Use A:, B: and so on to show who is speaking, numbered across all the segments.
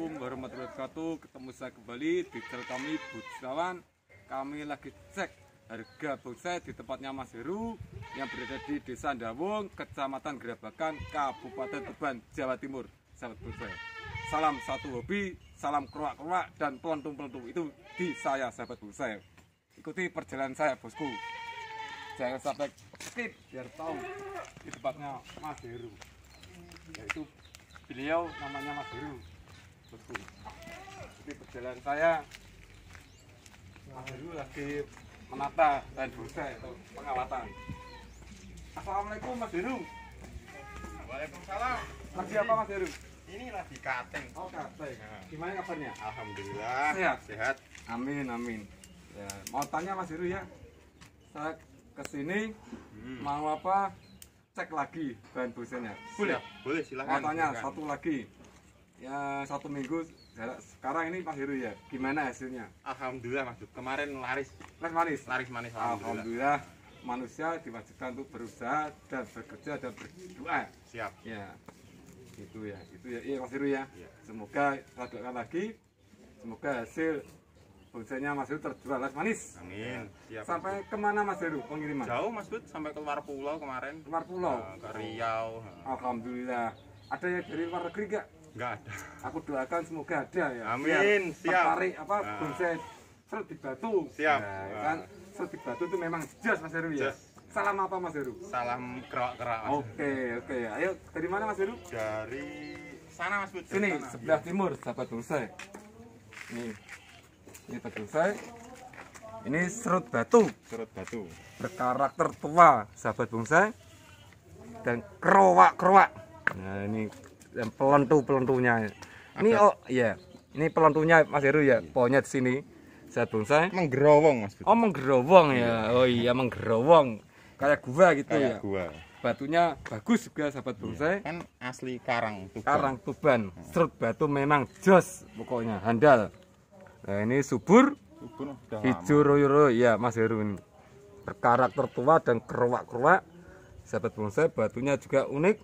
A: Assalamualaikum warahmatullahi wabarakatuh Ketemu saya kembali di channel kami Budisawan Kami lagi cek harga bonsai di tempatnya Mas Heru Yang berada di Desa Ndawung, Kecamatan Gerabakan, Kabupaten Tuban, Jawa Timur Sahabat bonsai Salam satu hobi, salam keruak-keruak dan pelentung-pelentung Itu di saya sahabat bonsai Ikuti perjalanan saya bosku Jangan sampai skip biar tahu di tempatnya Mas Heru Yaitu beliau namanya Mas Heru jadi tapi perjalanan saya Mas dulu lagi menata dan berusaha itu pengawatan Assalamualaikum Mas Heru Waalaikumsalam lagi apa Mas Heru? ini lagi cutting oh cutting ya. gimana kabarnya? Alhamdulillah sehat? sehat amin amin ya, mau tanya Mas Heru ya saya kesini hmm. mau apa cek lagi bahan busanya boleh? boleh silahkan mau tanya satu lagi ya satu minggu ya, sekarang ini Pak Heru ya gimana hasilnya Alhamdulillah Mas kemarin laris laris manis laris manis Alhamdulillah, Alhamdulillah manusia diwajibkan untuk berusaha dan bekerja dan berdoa siap ya itu ya itu ya iya Mas Heru ya, ya. semoga kita lagi semoga hasil bonsainya Mas Heru terjual laris manis amin siap, sampai mas kemana Mas Heru pengiriman jauh Mas Bud sampai keluar pulau kemarin keluar pulau nah, ke Riau Alhamdulillah ada yang dari luar negeri gak? Enggak ada. Aku doakan semoga ada ya. Amin. Siap. Tarik apa nah. bonsai serut di batu. Siap. Nah, ya kan serut di batu itu memang jelas Mas Heru ya. Just. Salam apa Mas Heru? Salam kerak-kerak. Oke, oke. Ayo dari mana Mas Heru? Dari sana Mas Bud. Sini sana. sebelah timur sahabat bonsai. Ini Ini bonsai. Ini serut batu. Serut batu. Berkarakter tua sahabat bonsai dan kerowak-kerowak. Nah, ini yang pelentu pelentunya ini oh iya ini pelentunya Mas Heru ya iya. pohonnya di sini saya bonsai menggerowong Mas oh menggerowong ya iya. oh iya menggerowong kayak gua gitu ya gua batunya bagus juga sahabat iya. bonsai kan asli karang tuban karang tuban serut batu memang jos pokoknya handal nah ini subur hijau royo-royo ya mas Heru ini berkarakter tua dan keruak-keruak sahabat bonsai batunya juga unik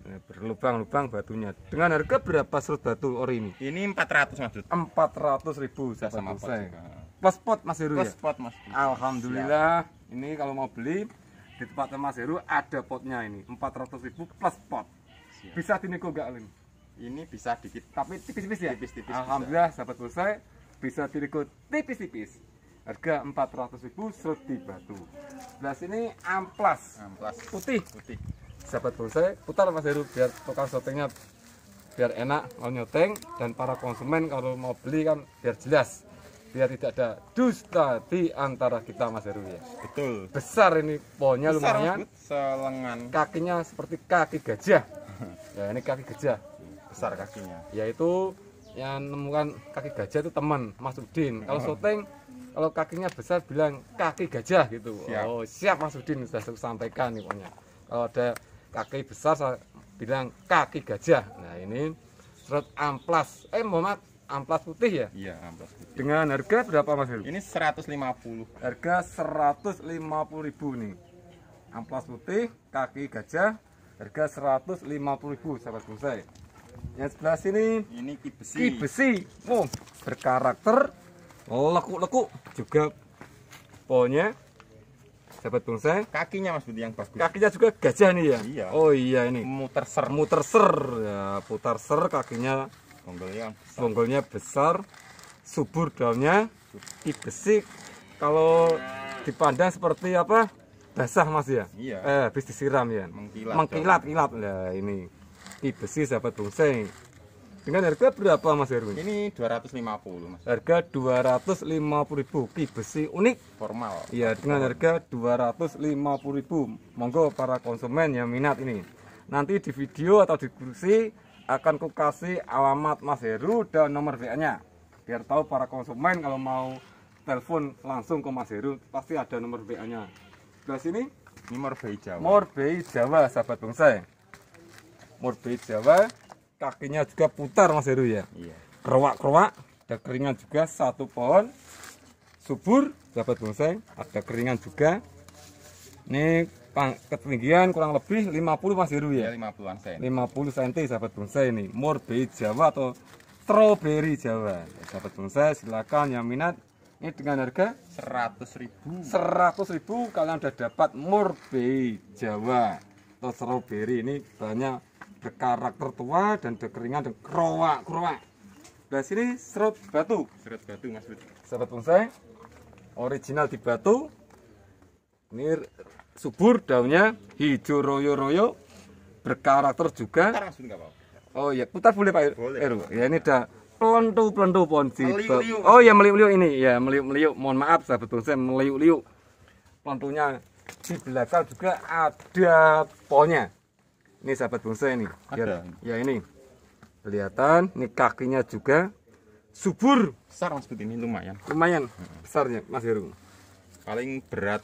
A: Eh, berlubang-lubang batunya dengan harga berapa serut batu ori ini? Ini 400 Mas 400 ribu sama pot juga. Plus pot Mas Heru ya? Plus ya? pot Mas. Alhamdulillah Siap. ini kalau mau beli di tempatnya Mas Heru ada potnya ini 400 ribu plus pot. Siap. Bisa dinego gak Lim? Ini bisa dikit. Tapi tipis-tipis ya? Tipis-tipis. Alhamdulillah bisa. sahabat selesai bisa dinego tipis-tipis. Harga 400 ribu serut di batu. Belas ini amplas. Amplas. Putih. Putih sahabat bonsai putar Mas Heru biar tukang syutingnya biar enak mau nyuting dan para konsumen kalau mau beli kan biar jelas biar tidak ada dusta di antara kita Mas Heru ya betul besar ini pohonnya besar, lumayan selengan kakinya seperti kaki gajah ya ini kaki gajah besar kakinya yaitu yang nemukan kaki gajah itu teman Mas Udin kalau syuting kalau kakinya besar bilang kaki gajah gitu siap. oh siap Mas Udin sudah saya sampaikan nih pokoknya kalau ada kaki besar saya bilang kaki gajah. Nah ini serut amplas. Eh mohon maaf amplas putih ya? Iya amplas putih. Dengan harga berapa mas Heru? Ini 150. Harga 150 ribu nih. Amplas putih, kaki gajah, harga 150 ribu sahabat bonsai. Yang sebelah sini ini kibesi. Kibesi. Oh, berkarakter lekuk-lekuk juga pohonnya Dapat pulsa. Kakinya Mas Budi yang bagus. Kakinya juga gajah nih ya. Iya. Oh iya ini. Muter ser. Muter ser. Ya, putar ser kakinya. Bonggolnya besar. Bonggolnya besar. Subur daunnya. Dibesik. Kalau iya. dipandang seperti apa? Basah Mas ya. Iya. Eh, habis disiram ya. Mengkilat. Mengkilat-kilat. Nah, ini. Dibesi sahabat bonsai. Dengan harga berapa Mas Erwin? Ini 250 Mas. Harga 250.000 ki besi unik formal. Iya, dengan harga 250.000. Monggo para konsumen yang minat ini. Nanti di video atau di kursi akan ku kasih alamat Mas Heru dan nomor WA-nya. Biar tahu para konsumen kalau mau telepon langsung ke Mas Heru pasti ada nomor WA-nya. Di sini ini Morbei Jawa. Morbei Jawa sahabat bangsa. Morbei Jawa kakinya juga putar Mas Heru ya. Iya. Keruak-keruak, ada keringan juga satu pohon. Subur, dapat bonsai, ada keringan juga. Ini ketinggian kurang lebih 50 Mas Heru ya. Iya, lima 50-an lima 50 cm sahabat bonsai ini. Morbei Jawa atau strawberry Jawa. Sahabat bonsai silakan yang minat ini dengan harga ribu 100.000. ribu kalian sudah dapat morbei Jawa atau strawberry ini banyak berkarakter tua dan ada dan kerowak kerowak Nah sini serut batu. Serut batu Mas Bud. Sahabat bonsai, original di batu. Ini subur daunnya hijau royo-royo, berkarakter juga. Oh ya, putar boleh Pak boleh. Eru. Ya ini ada pelentu-pelentu pohon Oh ya meliuk-liuk ini, ya meliuk-liuk. Mohon maaf sahabat bonsai meliuk-liuk. Pelentunya di belakang juga ada pohonnya. Ini sahabat bonsai ini. Biar, Ada. Ya ini. Kelihatan, ini kakinya juga subur. Besar seperti ini lumayan. Lumayan besarnya Mas Heru. Paling berat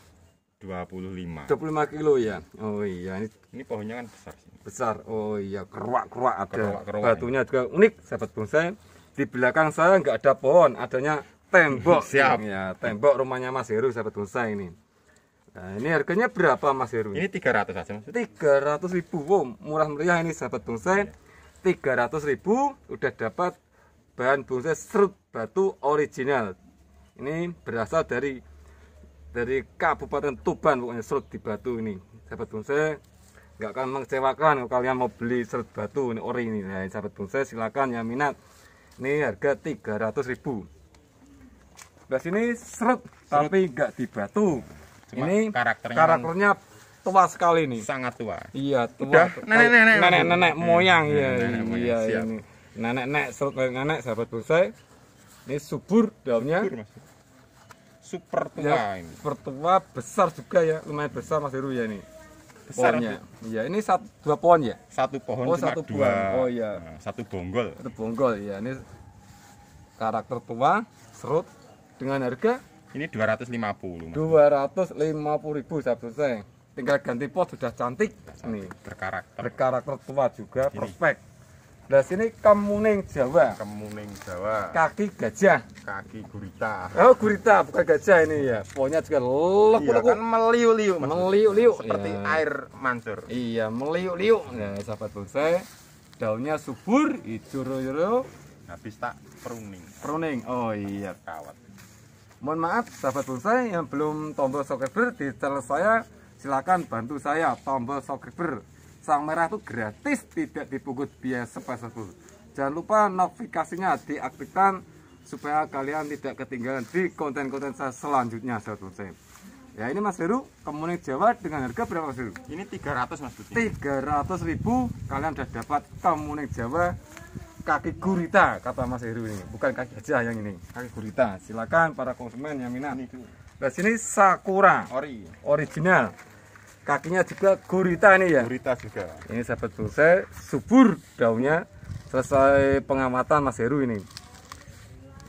A: 25. 25 kilo ya. Oh iya ini ini pohonnya kan besar Besar. Oh iya keruak-keruak ada. keruak Batunya ini. juga unik sahabat bonsai. Di belakang saya nggak ada pohon, adanya tembok. Siap. Ya, tembok rumahnya Mas Heru sahabat bonsai ini. Nah, ini harganya berapa Mas Heru? Ini 300 aja Mas. 300 ribu. Wow, murah meriah ini sahabat bonsai. Iya. Tiga ya. 300 ribu udah dapat bahan bonsai serut batu original. Ini berasal dari dari Kabupaten Tuban pokoknya serut di batu ini. Sahabat bonsai nggak akan mengecewakan kalau kalian mau beli serut batu ini ori ini. Nah, sahabat bonsai silakan yang minat. Ini harga 300 ribu. Nah, sini serut, serut. tapi nggak di batu.
B: Cuma ini karakternya karakternya
A: tua sekali nih. Sangat tua. Iya, tua. Nenek-nenek nenek-nenek moyang ya. Iya, ini. Nenek-nenek nenek nenek sahabat bonsai. Ini subur daunnya. Subur, super tua ya, ini. Super tua besar juga ya, lumayan besar Mas Heru ya ini. Besar pohonnya. Iya, ini satu, dua pohon ya? Satu pohon oh, cuma satu dua. Pohon. Oh iya. Nah, satu bonggol. Satu bonggol ya. Ini karakter tua, serut dengan harga ini 250. 250 ribu satu seng. Tinggal ganti pot sudah cantik. Nih. Berkarakter. Berkarakter tua juga, ini. prospek. Nah sini kemuning Jawa. Kemuning Jawa. Kaki gajah. Kaki gurita. Oh gurita bukan gajah ini ya. Pokoknya juga lekuk-lekuk. Iya, kan meliu-liu. Meliu-liu. Seperti ya. air mancur. Iya meliu-liu. Nah sahabat bonsai, daunnya subur, hijau-hijau. Habis tak Peruning. Pruning. Oh iya kawat mohon maaf sahabat bonsai yang belum tombol subscriber di channel saya silahkan bantu saya tombol subscriber sang merah itu gratis tidak dipungut biaya sepeserpun jangan lupa notifikasinya diaktifkan supaya kalian tidak ketinggalan di konten-konten saya selanjutnya sahabat bonsai ya ini Mas Heru kemuning Jawa dengan harga berapa Mas Heru? ini 300 Mas Budi 300 ribu kalian sudah dapat kemuning Jawa kaki gurita kata Mas Heru ini bukan kaki aja yang ini kaki gurita silakan para konsumen yang minat itu nah sini sakura ori original kakinya juga gurita ini ya gurita juga ini sahabat selesai subur daunnya selesai pengamatan Mas Heru ini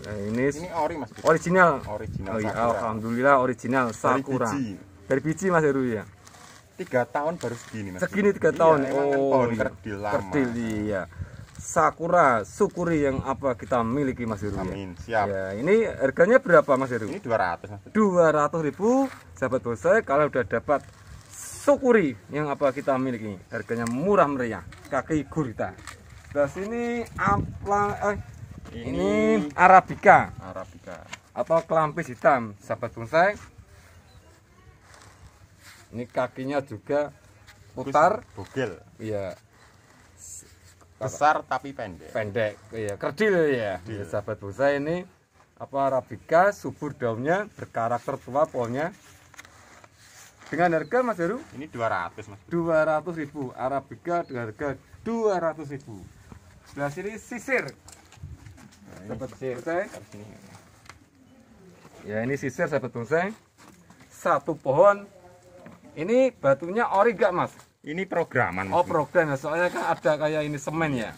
A: nah, ini, ini ori mas original original oh, iya, alhamdulillah original sakura dari biji, biji Mas Heru ya tiga tahun baru segini mas segini tiga tahun iya, kan oh kan iya. kerdil lama kerdil iya sakura sukuri yang apa kita miliki Mas Heru. Ya? Amin. Siap. Ya, ini harganya berapa Mas Heru? Ini 200 200 ribu sahabat bonsai kalau sudah dapat sukuri yang apa kita miliki. Harganya murah meriah. Kaki gurita. Terus sini apa? eh, ini, ini arabica. Arabica atau kelampis hitam sahabat bonsai. Ini kakinya juga putar bugil. Iya, besar tapi pendek pendek iya kerdil ya kerdil. Iya, sahabat busa ini apa arabica subur daunnya berkarakter tua pohonnya dengan harga Mas Heru ini 200 Mas 200 ribu arabica dengan harga 200 ribu sebelah sini sisir nah, sahabat bonsai ya ini sisir sahabat bonsai satu pohon ini batunya origa gak Mas ini programan. Oh, program ya. Soalnya kan ada kayak ini semen ya.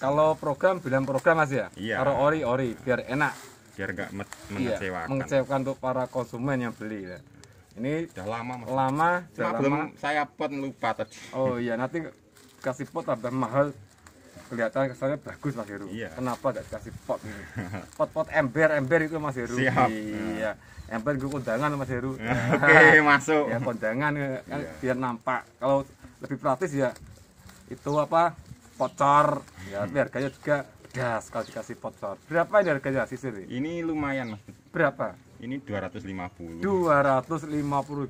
A: Kalau program bilang program Mas ya. Iya. Kalau ori-ori biar enak. Biar enggak iya, mengecewakan. Iya, mengecewakan untuk para konsumen yang beli ya. Ini udah lama Mas. Lama, lama. saya pot lupa tadi. Oh iya, nanti kasih pot ada mahal kelihatan kesannya bagus Mas Heru. Iya. Kenapa gak dikasih pot ini? Pot-pot ember-ember itu Mas Heru. Siap. Iya. Ember gue kondangan Mas Heru. Oke, okay, masuk. Ya kondangan eh, kan iya. biar nampak. Kalau lebih praktis ya itu apa? Pocor. Ya hmm. harganya juga gas kalau dikasih pocor. Berapa ini harganya sisir? Ini lumayan Mas. Berapa? ini 250 250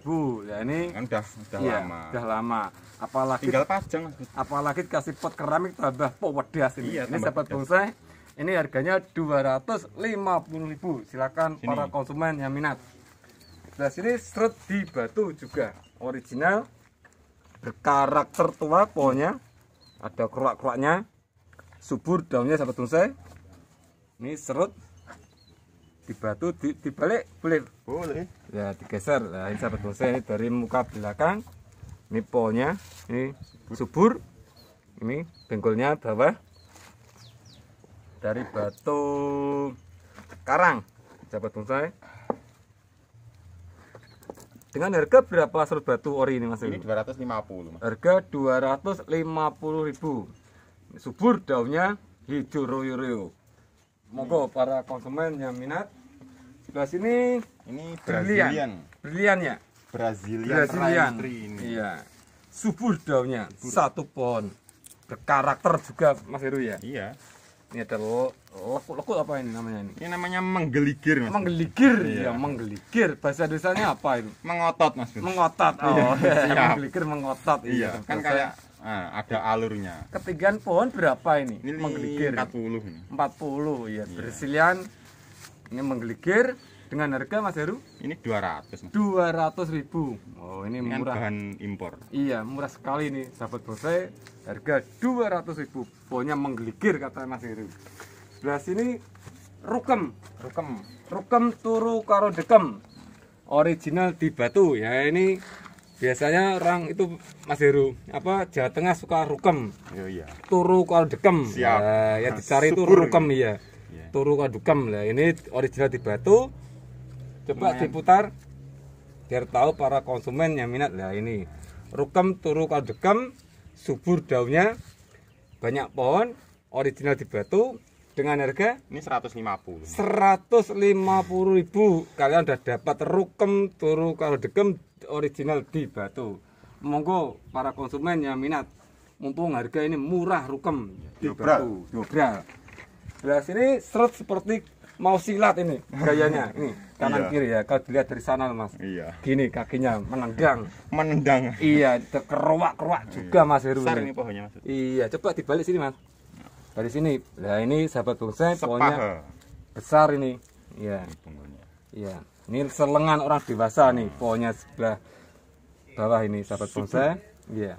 A: ribu ya ini kan udah udah iya, lama udah lama apalagi tinggal pajang apalagi dikasih pot keramik tambah pot ini iya, ini sahabat bonsai ini harganya 250 ribu silakan sini. para konsumen yang minat Nah sini serut di batu juga original berkarakter tua pohonnya ada kerak-keraknya subur daunnya sahabat bonsai ini serut di batu di, dibalik boleh boleh ya digeser nah ini sahabat bonsai ini dari muka belakang ini polnya ini subur ini bengkulnya bawah dari batu karang sahabat bonsai dengan harga berapa serut batu ori ini mas ini 250 mas. harga 250 ribu subur daunnya hijau royo-royo monggo para konsumen yang minat Sebelah sini ini Brazilian. Brilian ya? Brazilian. Brazilian. Ini. Iya. Subur daunnya Subur. satu pohon. Berkarakter juga Mas Heru ya? Iya. Ini ada lekuk-lekuk apa ini namanya ini? Ini namanya menggeligir Mas. Menggeligir. Iya, ya, menggeligir. Bahasa desanya apa itu? Mengotot Mas. Mengotot. Oh, iya. menggeligir mengotot. Iya, iya. kan kayak Nah, ada alurnya. Ketinggian pohon berapa ini? Ini menggeligir. 40 ini. 40 ya. Iya. iya. Brasilian ini menggeligir dengan harga Mas Heru? Ini 200. 200 ribu. Oh, ini, Dengan murah. bahan impor. Iya, murah sekali ini, sahabat bonsai. Harga 200 ribu. Pokoknya menggeligir kata Mas Heru. Sebelah sini rukem, rukem, rukem turu karo dekem. Original di batu ya ini biasanya orang itu Mas Heru apa Jawa Tengah suka rukem. Iya, iya. Turu karo dekem. Siap. Ya, ya dicari Subur. itu rukem ya turu kondukam lah ini original di batu coba Lumayan. diputar biar tahu para konsumen yang minat lah ini rukem turu kondukam subur daunnya banyak pohon original di batu dengan harga ini 150 150 ribu kalian udah dapat rukem turu kalau dekem original di batu monggo para konsumen yang minat mumpung harga ini murah rukem di batu Jobra. Jelas sini seret seperti mau silat ini gayanya. Ini iya. kanan iya. kiri ya. Kalau dilihat dari sana Mas. Iya. Gini kakinya menendang. Menendang. Iya, keruak-keruak iya. juga iya. Mas Heru. ini pohonnya Mas. Iya, coba dibalik sini Mas. Dari sini. Nah, ini sahabat bonsai pohonnya besar ini. Iya. Iya. Ini selengan orang dewasa nih pohonnya sebelah bawah ini sahabat bonsai. Iya.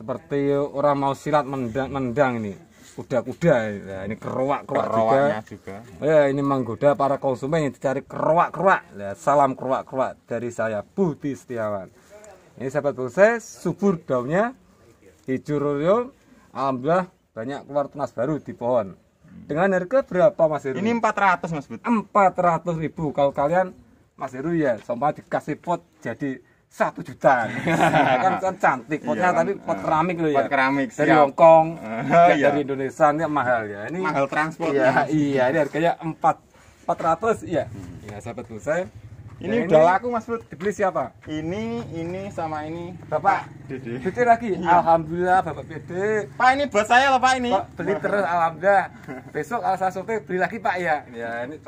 A: Seperti orang mau silat mendang, mendang ini kuda-kuda ya, ini keruak-keruak juga. juga ya ini menggoda para konsumen yang dicari keruak-keruak Ya, salam keruak-keruak dari saya Budi Setiawan ini sahabat proses subur daunnya hijau royo alhamdulillah banyak keluar tunas baru di pohon hmm. dengan harga berapa Mas Heru? Ini 400 Mas Bud. 400 ribu kalau kalian Mas Heru ya sama dikasih pot jadi satu juta kan kan cantik potnya iya, tapi pot keramik loh ya pot keramik dari Hong Kong uh, iya. dari Indonesia ini mahal ya ini mahal transport iya iya ini harganya empat empat ratus iya hmm. sahabat saya
B: ini ya, udah laku
A: mas Bud dibeli siapa ini ini sama ini bapak Dede Dede lagi iya. alhamdulillah bapak Dede pak ini buat saya loh pak ini pak, beli terus alhamdulillah besok alasan sopir beli lagi pak ya ya ini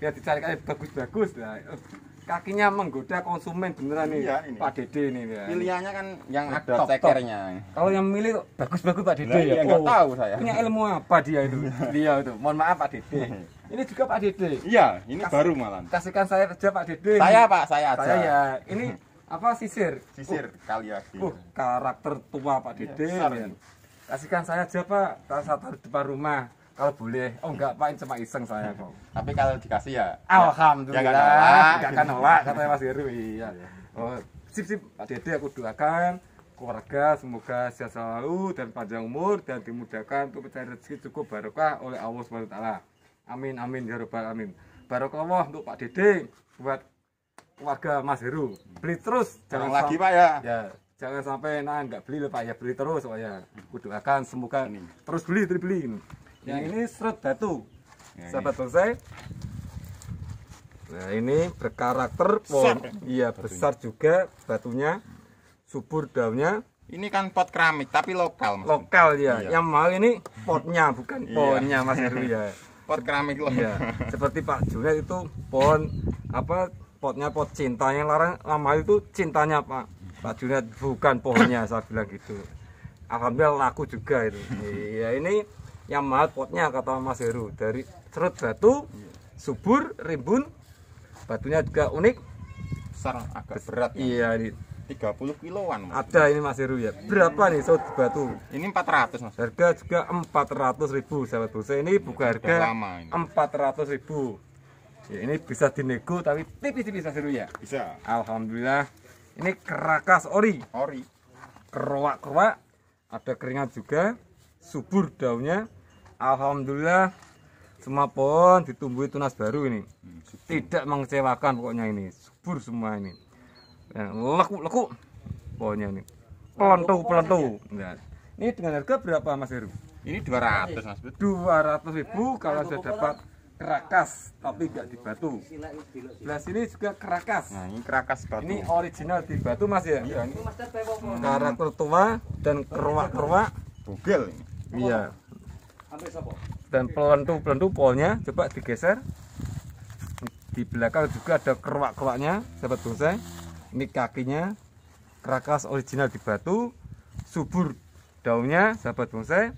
A: biar dicari eh, bagus-bagus lah kakinya menggoda konsumen beneran nih iya, ini. Pak Dede ini ya. Pilihannya kan yang ada top, cekernya. Kalau yang milih bagus-bagus Pak Dede nah, ya. Enggak iya, oh, tahu saya. Punya ilmu apa dia itu? dia itu. Mohon maaf Pak Dede. ini juga Pak Dede. Iya, ini Kas baru malam. Kasihkan saya aja Pak Dede. Saya Pak, saya aja. Saya ya. Ini apa sisir? Sisir uh, kali ya. Uh, karakter tua Pak iya, Dede. Ya, Kasihkan saya aja Pak, saya satu depan rumah. Kalau boleh. Oh enggak, Pak, cuma iseng saya kok. Tapi kalau dikasih ya, ya. alhamdulillah. Ya, enggak akan nolak katanya Mas Heru. Iya. iya. Oh, sip sip Pak Dede aku doakan keluarga semoga sehat selalu dan panjang umur dan dimudahkan untuk mencari rezeki cukup barokah oleh Allah swt. Amin amin ya rabbal alamin. allah untuk Pak Dede buat keluarga Mas Heru. Beli terus jangan lagi Pak ya. ya. Jangan sampai nah nggak beli loh Pak ya beli terus Pak oh, ya. Aku doakan semoga terus beli terus beli. Nah, yang ini serut batu yang iya. sahabat bonsai nah ini berkarakter pohon ya? iya besar juga batunya subur daunnya ini kan pot keramik tapi lokal mas. lokal ya iya. yang mahal ini potnya bukan iya. pohonnya mas Heru ya pot keramik loh ya seperti Pak Junet itu pohon apa potnya pot cintanya larang lama itu cintanya Pak Pak Junet bukan pohonnya saya bilang gitu alhamdulillah laku juga itu iya ini yang mahal potnya kata Mas Heru dari serut batu subur rimbun batunya juga unik besar agak berat ya. iya 30 kiloan mas. ada ini Mas Heru ya berapa nih serut batu ini 400 mas harga juga 400 ribu sahabat busa ini bukan harga lama ini. 400 ribu ya ini bisa dinego tapi tipis-tipis Mas Heru ya bisa Alhamdulillah ini kerakas ori ori kerowak kerowak ada keringat juga subur daunnya Alhamdulillah semua pohon ditumbuhi tunas baru ini. Hmm, Tidak mengecewakan pokoknya ini. Subur semua ini. leku ya, leku pohonnya ini. Pelentu-pelentu. Nah, ini dengan harga berapa Mas Heru? Ini 200 Mas. 200 ribu eh, kalau sudah dapat kerakas tapi enggak di batu. Belas ini juga kerakas. Nah, ini kerakas batu. Ini original di batu Mas ya. Iya, ini karakter dan keruak-keruak. Bugel. Iya dan pelentu pelentu polnya coba digeser di belakang juga ada kerwak kerwaknya sahabat bonsai ini kakinya kerakas original di batu subur daunnya sahabat bonsai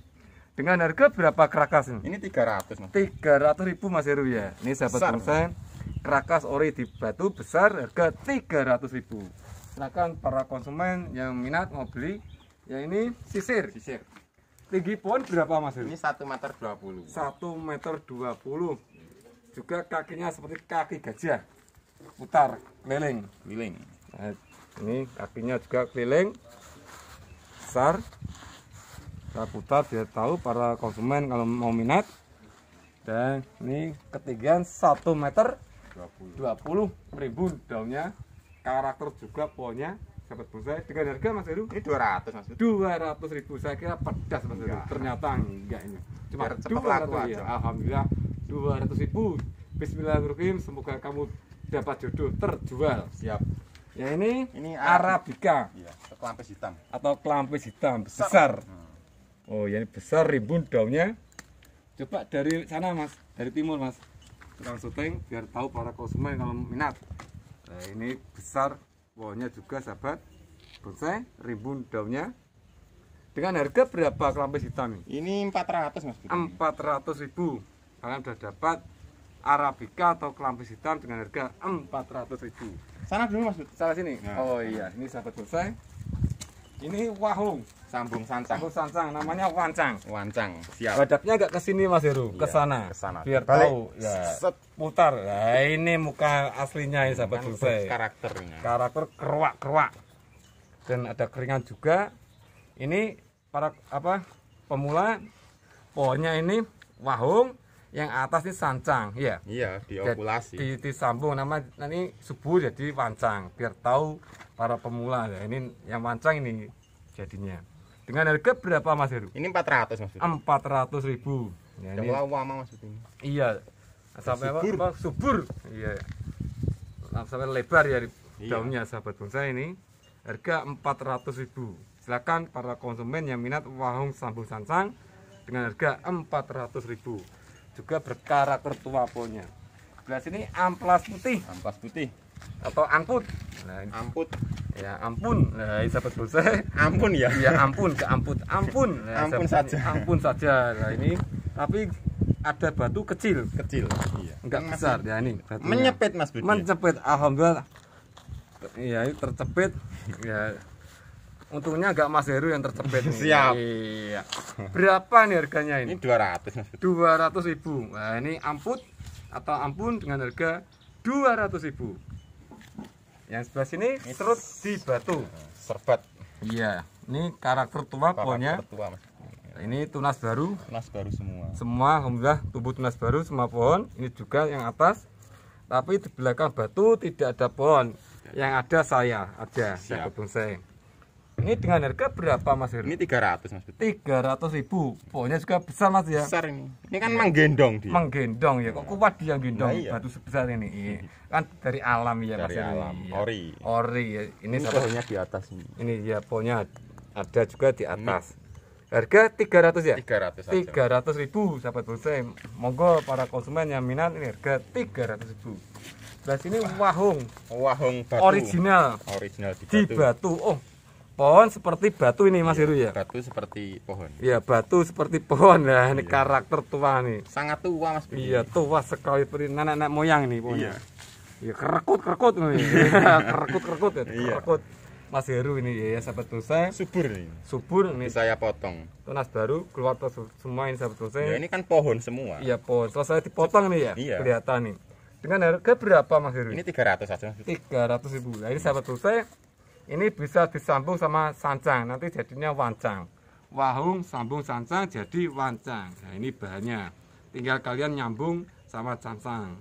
A: dengan harga berapa kerakas ini? Ini 300 300 ribu Mas Heru ya ini sahabat besar, bonsai kerakas ori di batu besar harga 300 ribu silahkan para konsumen yang minat mau beli yang ini sisir sisir tinggi pohon berapa mas ini satu meter dua puluh satu meter dua puluh juga kakinya seperti kaki gajah putar keliling keliling nah, ini kakinya juga keliling besar saya putar biar tahu para konsumen kalau mau minat dan ini ketinggian 1 meter 20, 20 ribu daunnya karakter juga pohonnya sahabat pulsa dengan harga Mas Heru ini 200 Mas ratus ribu saya kira pedas Mas Heru iya. ternyata enggak ini cuma dua ratus ya Alhamdulillah 200 ribu Bismillahirrahmanirrahim semoga kamu dapat jodoh terjual siap ya ini ini Arabica iya, kelampis hitam atau kelampis hitam besar, besar. Hmm. oh ya ini besar ribun daunnya coba dari sana Mas dari timur Mas tukang syuting biar tahu para konsumen kalau minat nah ini besar Pohonnya juga sahabat bonsai, rimbun daunnya. Dengan harga berapa kelampis hitam ini? Ini 400 Mas. Empat 400 ribu. Kalian sudah dapat Arabica atau kelampis hitam dengan harga 400 ribu. Sana dulu Mas. Sana sini. Nah. Oh iya, ini sahabat bonsai. Ini wahung. Sambung sancang. Sambung sancang namanya wancang. Wancang. Siap. Badaknya agak ke sini Mas Heru, kesana. Iya, ke sana. Ke Biar Balik. tahu ya. Set. Putar. Nah, ini muka aslinya ya sahabat selesai. Kan karakternya. Karakter keruak-keruak. Dan ada keringan juga. Ini para apa? Pemula pohonnya ini wahung yang atas ini sancang ya iya, iya diokulasi di, disambung nama ini subuh jadi wancang biar tahu para pemula ya ini yang mancang ini jadinya dengan harga berapa mas Heru? ini 400 Heru 400 ribu ya, ini... lama maksudnya iya sampai subur. apa, subur iya sampai lebar ya iya. daunnya sahabat bonsai ini harga 400 ribu silahkan para konsumen yang minat wahung sambung sansang dengan harga 400 ribu juga berkarakter tua punya. sebelah sini amplas putih amplas putih atau angkut nah, amput ya ampun nah sahabat bose ampun ya ya ampun ke ampun ampun nah, ampun saja ampun saja nah ini tapi ada batu kecil kecil iya. enggak Masih besar ya ini batunya. menyepit mas Budi menyepit alhamdulillah ya ini tercepet ya untungnya enggak mas Heru yang tercepet nih. siap iya. berapa nih harganya ini dua ratus, dua ratus ribu nah ini amput atau ampun dengan harga dua ratus ribu yang sebelah sini terus di batu serbat iya ini karakter tua pohonnya ini tunas baru tunas baru semua semua alhamdulillah tubuh tunas baru semua pohon ini juga yang atas tapi di belakang batu tidak ada pohon yang ada saya aja saya kebun saya ini dengan harga berapa Mas Heru? Ini 300 Mas. 300 ribu. Pokoknya juga besar Mas ya. Besar ini. Ini kan iya. menggendong dia. Menggendong ya. Kok iya. kuat dia gendong nah, iya. batu sebesar ini? Iya. Kan dari alam ya Mas. Dari alam. Ini, ya. Ori. Ori. Ya. Ini, ini pohonnya di atas ini. Ini ya pohonnya ada juga di atas. Ini. Harga 300 ya? 300 aja. 300 ribu sahabat bonsai. Monggo para konsumen yang minat ini harga 300 ribu. Sebelah sini wahung. Wahung batu. Original. Original di batu. Di batu. Oh, pohon seperti batu ini Mas iya, Heru ya. Batu seperti pohon. Iya, batu seperti pohon. Nah, ini iya. karakter tua nih. Sangat tua Mas. Budi. Iya, tua sekali peri nenek-nenek moyang nih pohonnya. Iya. Iya, kerekut-kerekut nih. kerekut-kerekut iya, ya. Iya. Kerekut. Mas Heru ini ya, ya sahabat dosa. Subur nih. Subur nih. Saya potong. Tunas baru keluar semua ini sahabat dosa. Ya ini kan pohon semua. Iya pohon. Saya dipotong nih ya. Iya. Kelihatan nih. Dengan harga berapa Mas Heru? Ini 300 aja. 300 ribu. Nah, ini sahabat dosa ini bisa disambung sama sancang nanti jadinya wancang wahung sambung sancang jadi wancang nah ini bahannya tinggal kalian nyambung sama sancang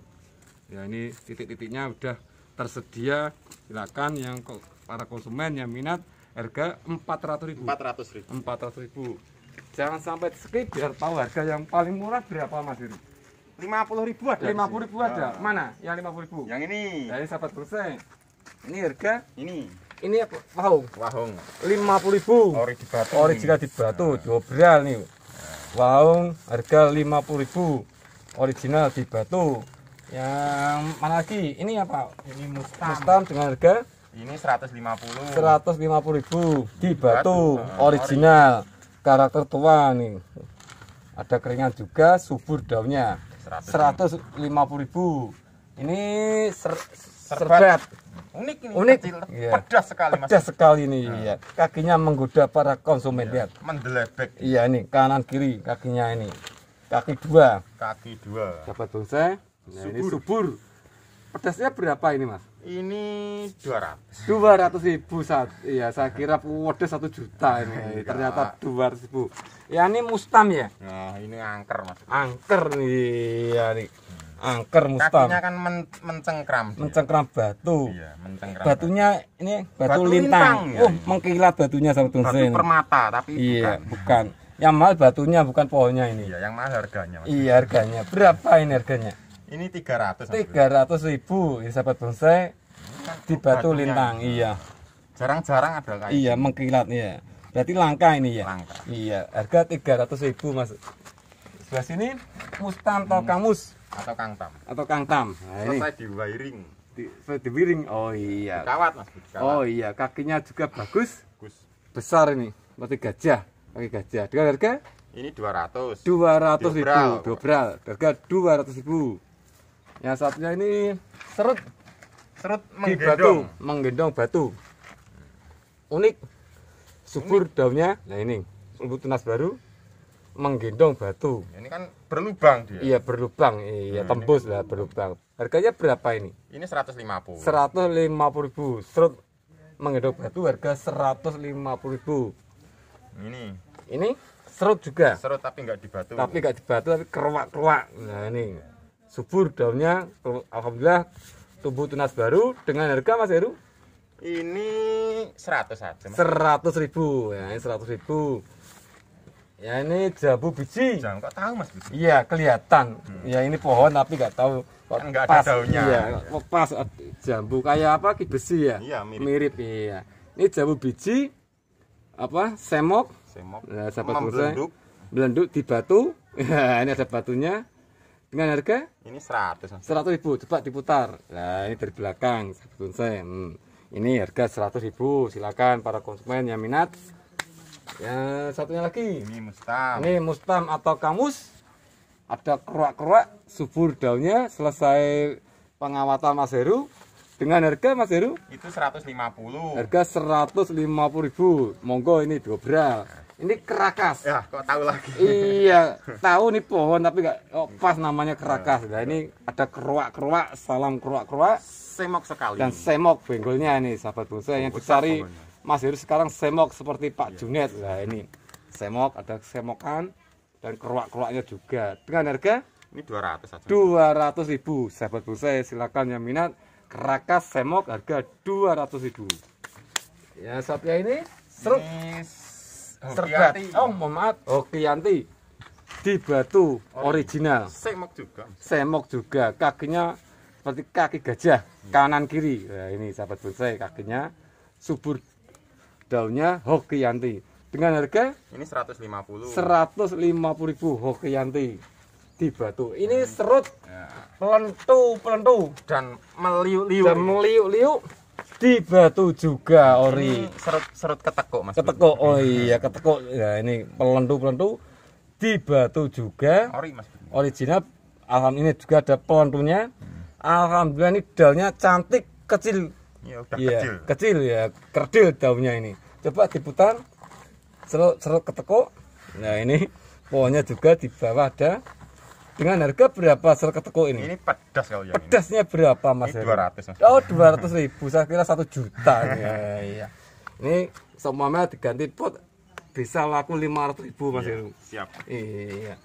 A: ya ini titik-titiknya udah tersedia silakan yang para konsumen yang minat harga 400 ribu 400 ribu 400 ribu jangan sampai skip biar tahu harga yang paling murah berapa mas ini lima puluh ribu ada lima ribu ada ah. mana yang lima ribu yang ini dari sahabat bersih ini harga ini ini apa? Wahung. Wahung. 50.000. Ori di batu. Original di batu, nah. nih. harga Wahung harga ribu, Original di batu. Yang mana lagi? Ini apa? Ini Mustang. Mustang dengan harga ini seratus seratus lima lima puluh, puluh ribu di batu, nah, original. Ori. Karakter tua nih. Ada keringan juga, subur daunnya. Seratus lima puluh ribu. Ini serbet. Unik ini, unik, kecil, yeah. pedas sekali mas. Pedas sekali ini. hmm. ya. Kakinya menggoda para konsumen yeah. ya. Mendelebek. Iya nih, kanan kiri kakinya ini. Kaki dua. Kaki dua. Dapat bonsai. Nah, subur. ini subur. Pedasnya berapa ini mas? Ini Dua ratus ribu saat, iya saya kira pedas satu juta ini iya. ternyata 200 ribu ya ini mustam ya? nah ini angker mas angker nih ya nih angker Mustang. Kakinya kan men mencengkram. Dia. Mencengkram batu. Iya, mencengkram. Batunya batu. ini batu, batu lintang. lintang. Ya, Oh, iya. mengkilat batunya sama Batu sen. permata, tapi iya, bukan. bukan. Yang mahal batunya bukan pohonnya ini. Iya, yang mahal harganya. maksudnya. Iya, harganya. Berapa ini harganya? Ini 300. 300 ribu, ya, sahabat bonsai. Kan, di batu batunya. lintang, iya. Jarang-jarang ada kayak. Iya, gitu. mengkilat iya Berarti langka ini ya. Langka. Iya, harga 300 ribu Mas. Sebelah sini atau hmm. Kamus atau Kang Tam. Atau Kang Tam. Nah, ini. Selesai di wiring. Di, di wiring. Oh iya. Kawat Mas. Kawat. Oh iya, kakinya juga bagus. Bagus. Besar ini, seperti gajah. Kaki gajah. Dengan harga ini 200. 200 ratus ribu, dobral. Harga 200 ribu. Yang satunya ini serut. Serut menggendong. batu, menggendong batu. Unik. Subur Unik. daunnya. Nah ini, rumput tunas baru menggendong batu. Ya, ini kan berlubang dia. Iya, berlubang. Iya, hmm, tembus kan lah berlubang. Harganya berapa ini? Ini 150. 150 ribu. Serut menggendong batu harga 150 ribu. Ini. Ini serut juga. Serut tapi enggak di batu. Tapi nggak di batu, tapi keruak-keruak. Nah, ini. Subur daunnya. Alhamdulillah tumbuh tunas baru dengan harga Mas Heru. Ini 100 aja. 100.000. ribu. Ya, ini 100 ribu. Ya ini jambu biji. Jangan kok tahu Mas biji. Iya, kelihatan. Hmm. Ya ini pohon tapi enggak tahu kok enggak ada daunnya. Iya, ya. pas eh, jambu kayak apa ki besi ya? Iya, mirip. mirip iya. Ini jambu biji apa? Semok. Semok. Nah, sahabat belenduk. Belenduk di batu. Ya, ini ada batunya. Dengan harga? Ini 100. 100 ribu. Coba diputar. Nah, ini dari belakang sahabat bonsai. Hmm. Ini harga 100 ribu. Silakan para konsumen yang minat Ya, satunya lagi. Ini mustam. Ini mustam atau kamus. Ada kerak-kerak, subur daunnya, selesai pengawatan Mas Heru. Dengan harga Mas Heru? Itu 150. Harga 150 ribu. Monggo ini dobral. Ini kerakas. Ya, kok tahu lagi. Iya, tahu nih pohon tapi nggak oh, pas namanya kerakas. Nah, ini ada kerak-kerak, salam kerak-kerak, Semok sekali. Dan semok benggolnya ini sahabat bonsai yang oh, dicari. Mas Heru sekarang semok seperti Pak iya. Junet. Nah, ini semok ada semokan dan keruak-keruaknya juga. Dengan harga ini 200 aja 200 ribu. Sahabat bonsai silakan yang minat kerakas semok harga 200 ribu. Ya, saatnya ini seru oh, Serbat. Oh, mohon maaf. Hokianti. Oh, Di batu oh. original. Semok juga. Semok juga. Kakinya seperti kaki gajah, hmm. kanan kiri. Nah, ini sahabat bonsai kakinya subur daunnya hokianti dengan harga ini 150 150 ribu hokianti di batu ini hmm. serut ya. pelentu pelentu dan meliuk-liuk dan meliuk-liuk di batu juga ori serut serut ketekuk mas ketekuk oh hmm. iya ketekuk ya ini pelentu pelentu di batu juga ori mas original alhamdulillah ini juga ada pelentunya hmm. alhamdulillah ini daunnya cantik kecil ya udah ya, kecil kecil ya kerdil daunnya ini coba diputar serut serut ketekuk nah ini pohonnya juga di bawah ada dengan harga berapa serut ketekuk ini ini pedas kalau pedasnya ini. berapa mas ini 200 mas. oh 200 ribu saya kira 1 juta ya, iya. ini semuanya diganti pot bisa laku 500 ribu mas iya, siap iya, iya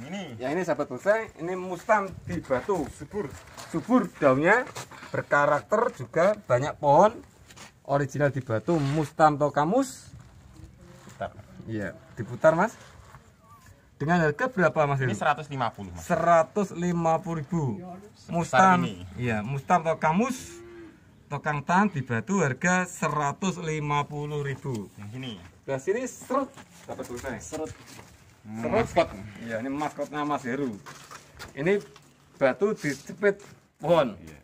A: ini ya ini sahabat bonsai ini mustam di batu subur subur daunnya berkarakter juga banyak pohon original di batu mustam tokamus putar iya diputar mas dengan harga berapa mas ini 150 mas 150 ribu mustam iya mustam tokamus tokang tan di batu harga 150 ribu yang ini ke sini serut sahabat bonsai serut Seruput. Iya, ini maskotnya Mas Heru. Ini batu dijepit pohon. Iya.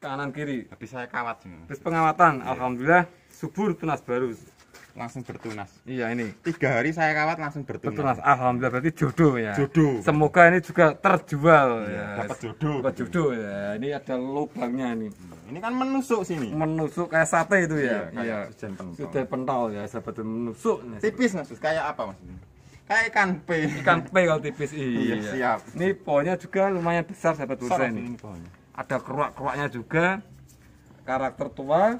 A: Kanan kiri. Habis saya kawat. Terus pengawatan, iya. alhamdulillah subur tunas baru. Langsung bertunas. Iya, ini. Tiga hari saya kawat langsung bertunas. Bertunas. Alhamdulillah berarti jodoh ya. Jodoh. Semoga ini juga terjual iya, ya. Dapat jodoh. Dapat jodoh ya. Ini ada lubangnya ini. Hmm. Ini kan menusuk sini. Menusuk kayak sate itu ya. Iya, kayak iya. Sudah pentol. ya, sahabat menusuk. Tipis Mas, kayak apa Mas? kayak ikan P ikan P kalau tipis iya, iya siap ini pohonnya juga lumayan besar sahabat bursa ini ada keruak-keruaknya juga karakter tua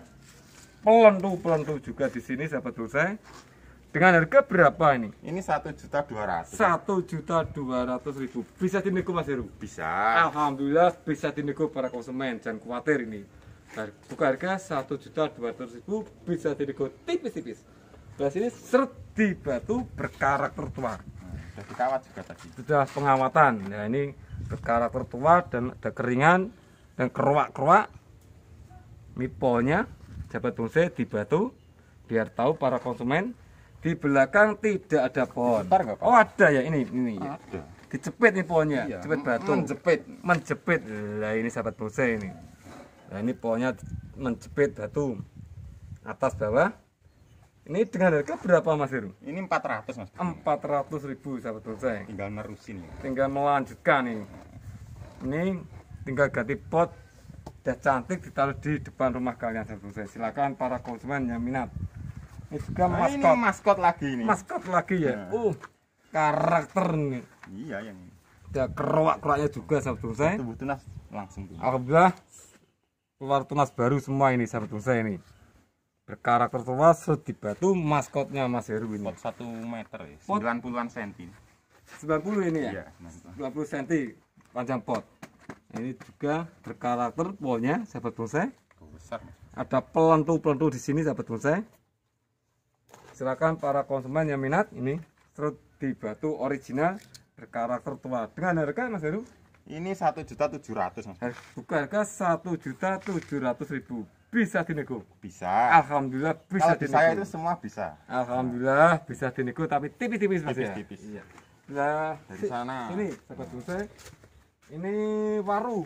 A: pelentu-pelentu juga di sini sahabat bursa dengan harga berapa ini? Ini satu juta dua ratus. Satu juta dua ratus ribu. Bisa dinego Mas Heru? Bisa. Alhamdulillah bisa dinego para konsumen. Jangan khawatir ini. Buka harga satu juta dua ratus ribu bisa dinego tipis-tipis. Belas ini seret di batu berkarakter tua. Nah, hmm, sudah dikawat juga tadi. Sudah pengawatan. Ya nah, ini berkarakter tua dan ada keringan dan keruak-keruak mipolnya jabat bonsai di batu biar tahu para konsumen di belakang tidak ada pohon. oh ada ya ini ini. Ya. Ada. Dicepit nih pohonnya, iya. jepit hmm, batu. Menjepit. Menjepit. Lah ini sahabat bonsai ini. Nah ini pohonnya menjepit batu atas bawah ini dengan harga berapa Mas Heru? Ini 400 Mas. 400 ribu sahabat bonsai. Ya? Tinggal nerusin ya. Tinggal melanjutkan ini. Ini tinggal ganti pot udah cantik ditaruh di depan rumah kalian sahabat bonsai. Ya. Silakan para konsumen yang minat. Ini juga nah, maskot. Ini maskot lagi ini. Maskot lagi ya. Nah. Uh, karakter nih. Iya yang ini. Ada keruak keroknya juga sahabat bonsai. Ya. Tumbuh tunas langsung tuh. Alhamdulillah keluar tunas baru semua ini sahabat bonsai ini berkarakter tua di batu maskotnya Mas Heru ini. Pot 1 meter ya, 90-an senti. 90 ini ya? ya 90 senti panjang pot. Ini juga berkarakter polnya sahabat bonsai. Besar. Ada pelentu-pelentu di sini sahabat bonsai. Silakan para konsumen yang minat ini serut di batu original berkarakter tua dengan harga Mas Heru ini satu juta tujuh ratus bukan harga satu juta tujuh ratus ribu bisa diniku bisa alhamdulillah bisa kalau ya diniku. saya itu semua bisa alhamdulillah nah. bisa diniku tapi tipis-tipis mas tipis, ya tipis. iya. nah dari si, sana ini sahabat nah. ini waru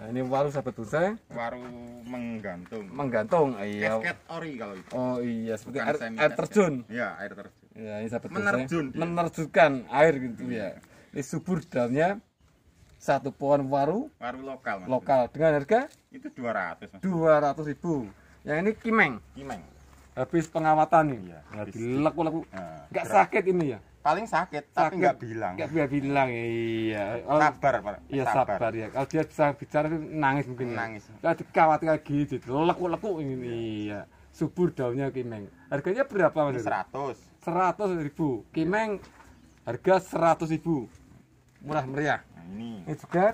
A: nah, ini waru sahabat saya waru menggantung menggantung iya Casket ori kalau itu oh iya seperti air, air terjun iya air terjun ya ini sahabat menerjun menerjunkan air gitu hmm. ya ini subur dalamnya satu pohon waru waru lokal maksudnya. lokal dengan harga itu dua ratus dua ratus ribu yang ini kimeng kimeng habis pengamatan nih ya habis laku leku nah, sakit ini ya paling sakit, sakit. tapi nggak bilang nggak bisa bilang iya oh, sabar pak iya sabar. sabar ya kalau dia bisa bicara nangis mungkin ya. nangis kalau lagi gitu laku laku ini iya subur daunnya kimeng harganya berapa mas? seratus, seratus ribu kimeng harga seratus ribu murah meriah ini ini kan juga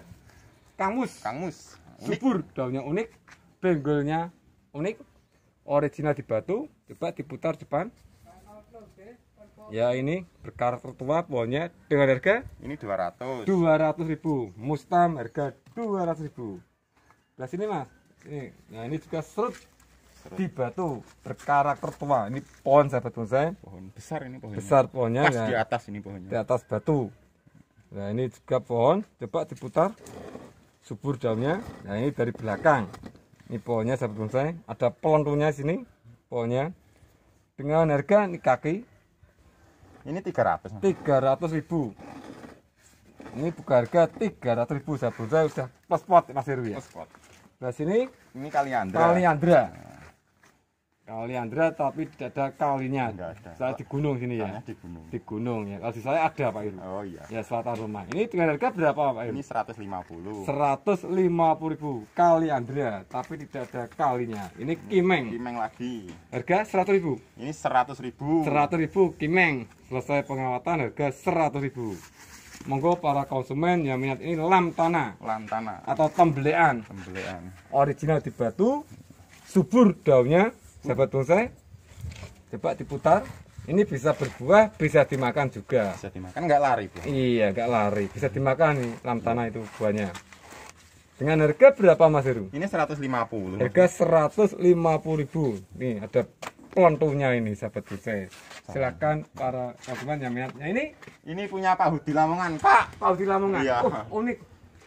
A: kangmus kangmus subur daunnya unik benggolnya unik original di batu coba diputar depan ya ini berkarakter tua pohonnya dengan harga ini 200 200 ribu mustam harga 200 ribu Nah sini mas ini nah ini juga serut di batu berkarakter tua ini pohon sahabat bonsai pohon besar ini pohonnya besar pohonnya pas ya. di atas ini pohonnya di atas batu Nah ini juga pohon, coba diputar subur daunnya. Nah ini dari belakang. Ini pohonnya sahabat bonsai. Ada pelontunya sini pohonnya. Dengan harga ini kaki. Ini 300. 300 ribu. Ini buka harga 300 ribu sahabat bonsai sudah plus pot Mas Heru ya. Plus pot. Nah sini ini kaliandra. Kaliandra. Kali Andra tapi tidak ada kalinya. ada. Saya di gunung sini ya. di gunung. Di gunung ya. Kalau di saya ada Pak Iru. Oh iya. Ya selatan rumah. Ini dengan harga berapa Pak Iru? Ini lima puluh ribu kali Andra tapi tidak ada kalinya. Ini kimeng. Kimeng lagi. Harga seratus ribu. Ini 100 ribu. Seratus ribu kimeng. Selesai pengawatan harga seratus ribu. Monggo para konsumen yang minat ini lam tanah. Lam tanah. Atau tembelian. Tembelian. Original di batu. Subur daunnya sahabat bonsai coba diputar ini bisa berbuah bisa dimakan juga bisa dimakan nggak lari bu iya nggak lari bisa dimakan nih lam tanah itu buahnya dengan harga berapa mas Heru? ini 150 harga puluh ribu nih ada pelontunya ini sahabat bonsai silakan para teman yang minatnya ini ini punya Pak Hudi Lamongan Pak Pak Hudi Lamongan iya. oh, unik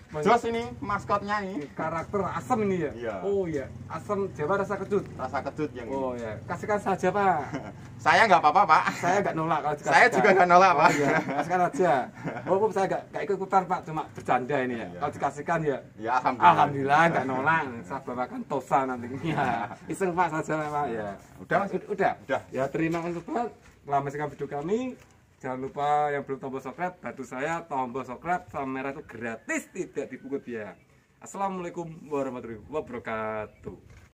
A: Jos ini maskotnya ini. Karakter asem ini ya. Iya. Oh iya, asem Jawa rasa kecut. Rasa kecut yang Oh iya, kasihkan saja Pak. saya nggak apa-apa Pak. Saya nggak nolak kalau dikasihkan. Saya juga nggak nolak Pak. Oh, iya. Kasihkan aja. Walaupun saya nggak nggak ikut ikutan Pak, cuma bercanda ini ya. Iya. Kalau dikasihkan ya. Ya alhamdulillah. Alhamdulillah nggak nolak. Saya bawakan tosa nantinya. Iseng Pak saja Pak ya. Udah Mas, udah. Udah. Ya terima kasih Pak. Lama sekali video kami jangan lupa yang belum tombol subscribe bantu saya tombol subscribe kamera itu gratis tidak dipungut biaya assalamualaikum warahmatullahi wabarakatuh